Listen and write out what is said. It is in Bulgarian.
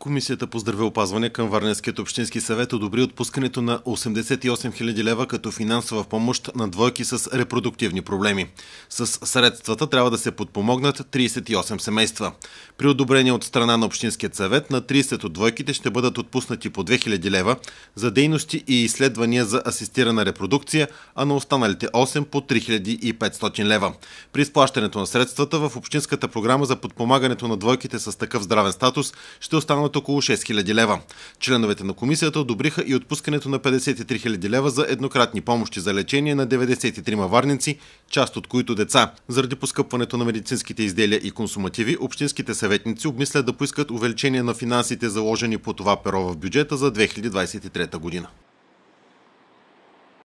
Комисията по здравеопазване към Варненският общински съвет одобри отпускането на 88 000 лева като финансова помощ на двойки с репродуктивни проблеми. С средствата трябва да се подпомогнат 38 семейства. При одобрение от страна на Общинският съвет на 30 от двойките ще бъдат отпуснати по 2000 лева за дейности и изследвания за асистирана репродукция, а на останалите 8 по 3500 лева. При изплащането на средствата в Общинската програма за подпомагането на двойките с такъв здравен статус ще останат от около 6 000 лева. Членовете на комисията одобриха и отпускането на 53 000 лева за еднократни помощи за лечение на 93 варници, част от които деца. Заради поскъпването на медицинските изделия и консумативи, общинските съветници обмислят да поискат увеличение на финансите заложени по това перо в бюджета за 2023 година.